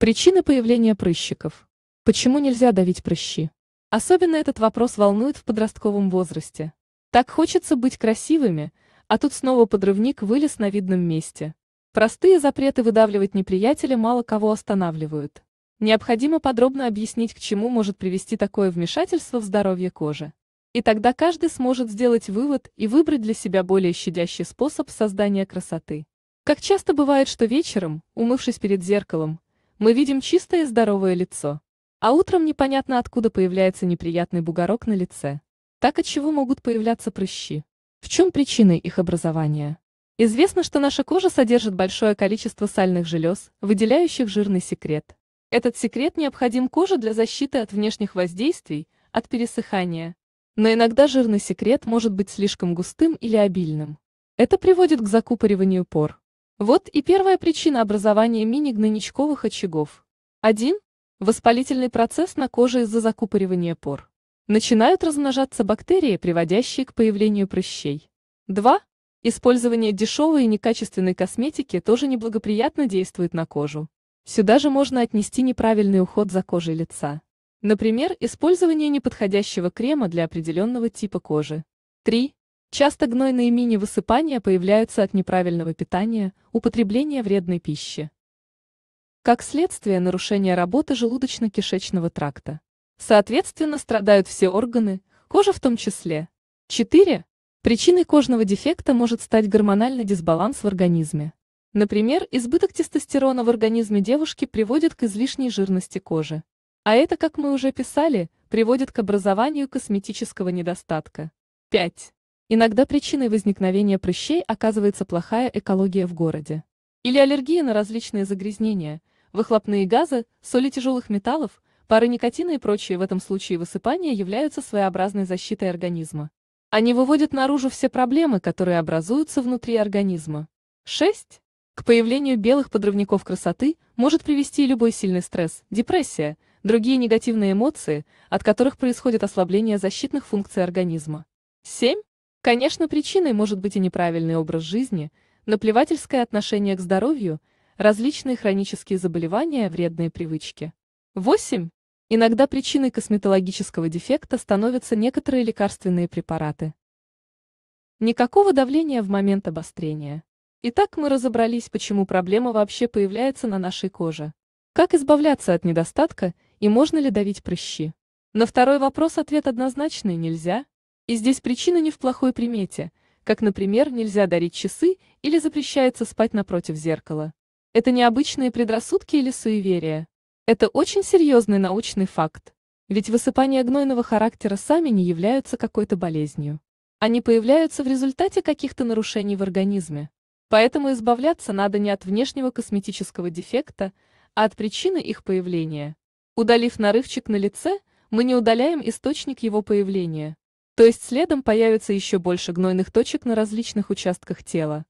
Причины появления прыщиков. Почему нельзя давить прыщи? Особенно этот вопрос волнует в подростковом возрасте. Так хочется быть красивыми, а тут снова подрывник вылез на видном месте. Простые запреты выдавливать неприятели мало кого останавливают. Необходимо подробно объяснить, к чему может привести такое вмешательство в здоровье кожи. И тогда каждый сможет сделать вывод и выбрать для себя более щадящий способ создания красоты. Как часто бывает, что вечером, умывшись перед зеркалом, мы видим чистое и здоровое лицо. А утром непонятно откуда появляется неприятный бугорок на лице. Так от чего могут появляться прыщи? В чем причины их образования? Известно, что наша кожа содержит большое количество сальных желез, выделяющих жирный секрет. Этот секрет необходим коже для защиты от внешних воздействий, от пересыхания. Но иногда жирный секрет может быть слишком густым или обильным. Это приводит к закупориванию пор. Вот и первая причина образования мини-гнойничковых очагов. 1. Воспалительный процесс на коже из-за закупоривания пор. Начинают размножаться бактерии, приводящие к появлению прыщей. 2. Использование дешевой и некачественной косметики тоже неблагоприятно действует на кожу. Сюда же можно отнести неправильный уход за кожей лица. Например, использование неподходящего крема для определенного типа кожи. 3. Часто гнойные мини-высыпания появляются от неправильного питания, употребления вредной пищи. Как следствие нарушения работы желудочно-кишечного тракта. Соответственно, страдают все органы, кожа в том числе. 4. Причиной кожного дефекта может стать гормональный дисбаланс в организме. Например, избыток тестостерона в организме девушки приводит к излишней жирности кожи. А это, как мы уже писали, приводит к образованию косметического недостатка. 5. Иногда причиной возникновения прыщей оказывается плохая экология в городе. Или аллергия на различные загрязнения, выхлопные газы, соли тяжелых металлов, пары никотина и прочие в этом случае высыпания являются своеобразной защитой организма. Они выводят наружу все проблемы, которые образуются внутри организма. 6. К появлению белых подрывников красоты может привести любой сильный стресс, депрессия, другие негативные эмоции, от которых происходит ослабление защитных функций организма. 7. Конечно, причиной может быть и неправильный образ жизни, наплевательское отношение к здоровью, различные хронические заболевания, вредные привычки. 8. Иногда причиной косметологического дефекта становятся некоторые лекарственные препараты. Никакого давления в момент обострения. Итак, мы разобрались, почему проблема вообще появляется на нашей коже. Как избавляться от недостатка и можно ли давить прыщи? На второй вопрос ответ однозначный – нельзя, и здесь причина не в плохой примете, как, например, нельзя дарить часы или запрещается спать напротив зеркала. Это необычные предрассудки или суеверия. Это очень серьезный научный факт. Ведь высыпания гнойного характера сами не являются какой-то болезнью. Они появляются в результате каких-то нарушений в организме. Поэтому избавляться надо не от внешнего косметического дефекта, а от причины их появления. Удалив нарывчик на лице, мы не удаляем источник его появления. То есть следом появится еще больше гнойных точек на различных участках тела.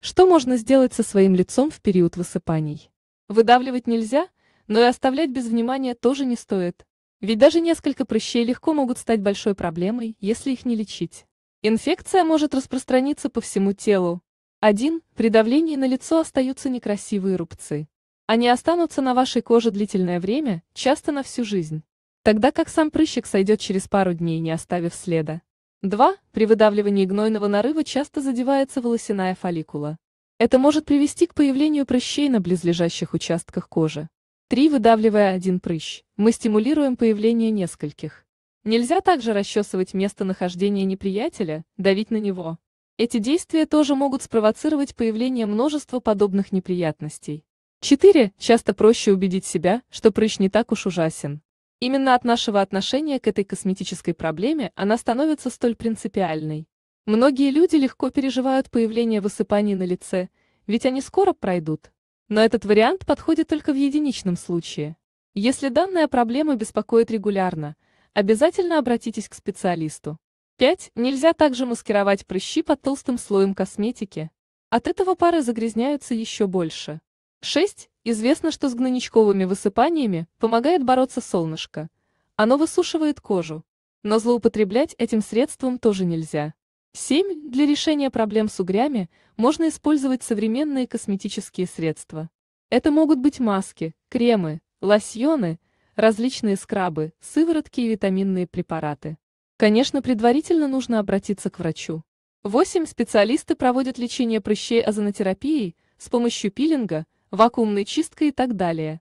Что можно сделать со своим лицом в период высыпаний? Выдавливать нельзя, но и оставлять без внимания тоже не стоит. Ведь даже несколько прыщей легко могут стать большой проблемой, если их не лечить. Инфекция может распространиться по всему телу. 1. При давлении на лицо остаются некрасивые рубцы. Они останутся на вашей коже длительное время, часто на всю жизнь тогда как сам прыщик сойдет через пару дней, не оставив следа. 2. При выдавливании гнойного нарыва часто задевается волосяная фолликула. Это может привести к появлению прыщей на близлежащих участках кожи. 3. Выдавливая один прыщ, мы стимулируем появление нескольких. Нельзя также расчесывать место нахождения неприятеля, давить на него. Эти действия тоже могут спровоцировать появление множества подобных неприятностей. 4. Часто проще убедить себя, что прыщ не так уж ужасен, Именно от нашего отношения к этой косметической проблеме она становится столь принципиальной. Многие люди легко переживают появление высыпаний на лице, ведь они скоро пройдут. Но этот вариант подходит только в единичном случае. Если данная проблема беспокоит регулярно, обязательно обратитесь к специалисту. 5. Нельзя также маскировать прыщи под толстым слоем косметики. От этого пары загрязняются еще больше. 6. Известно, что с гнойничковыми высыпаниями помогает бороться солнышко. Оно высушивает кожу. Но злоупотреблять этим средством тоже нельзя. 7. Для решения проблем с угрями можно использовать современные косметические средства. Это могут быть маски, кремы, лосьоны, различные скрабы, сыворотки и витаминные препараты. Конечно, предварительно нужно обратиться к врачу. 8. Специалисты проводят лечение прыщей озонотерапией с помощью пилинга, вакуумной чисткой и так далее.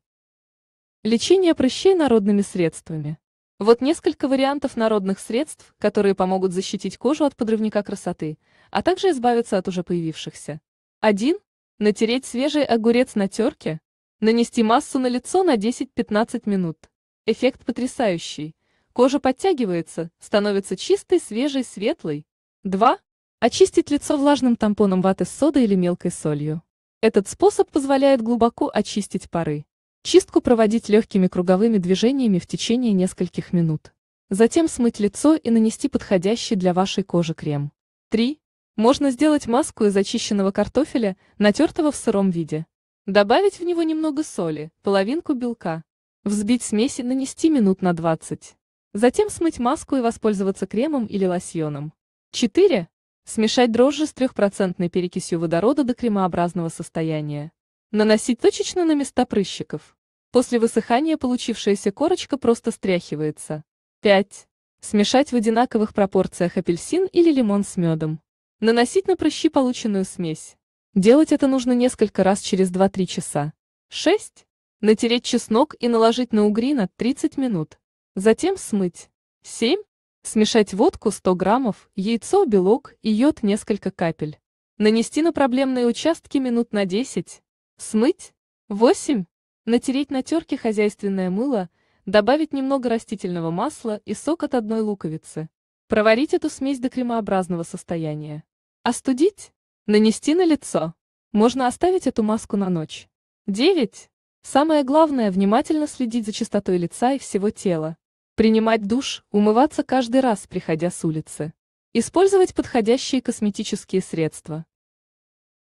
Лечение прыщей народными средствами. Вот несколько вариантов народных средств, которые помогут защитить кожу от подрывника красоты, а также избавиться от уже появившихся. 1. Натереть свежий огурец на терке. Нанести массу на лицо на 10-15 минут. Эффект потрясающий. Кожа подтягивается, становится чистой, свежей, светлой. 2. Очистить лицо влажным тампоном ваты с содой или мелкой солью. Этот способ позволяет глубоко очистить поры. Чистку проводить легкими круговыми движениями в течение нескольких минут. Затем смыть лицо и нанести подходящий для вашей кожи крем. 3. Можно сделать маску из очищенного картофеля, натертого в сыром виде. Добавить в него немного соли, половинку белка. Взбить смесь и нанести минут на 20. Затем смыть маску и воспользоваться кремом или лосьоном. 4. Смешать дрожжи с трехпроцентной перекисью водорода до кремообразного состояния. Наносить точечно на места прыщиков. После высыхания получившаяся корочка просто стряхивается. 5. Смешать в одинаковых пропорциях апельсин или лимон с медом. Наносить на прыщи полученную смесь. Делать это нужно несколько раз через 2-3 часа. 6. Натереть чеснок и наложить на угри на 30 минут. Затем смыть. 7. Смешать водку 100 граммов, яйцо, белок и йод несколько капель. Нанести на проблемные участки минут на 10. Смыть. 8. Натереть на терке хозяйственное мыло, добавить немного растительного масла и сок от одной луковицы. Проварить эту смесь до кремообразного состояния. Остудить. Нанести на лицо. Можно оставить эту маску на ночь. 9. Самое главное – внимательно следить за чистотой лица и всего тела. Принимать душ, умываться каждый раз, приходя с улицы. Использовать подходящие косметические средства.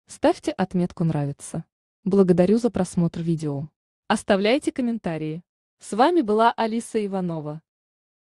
Ставьте отметку «Нравится». Благодарю за просмотр видео. Оставляйте комментарии. С вами была Алиса Иванова.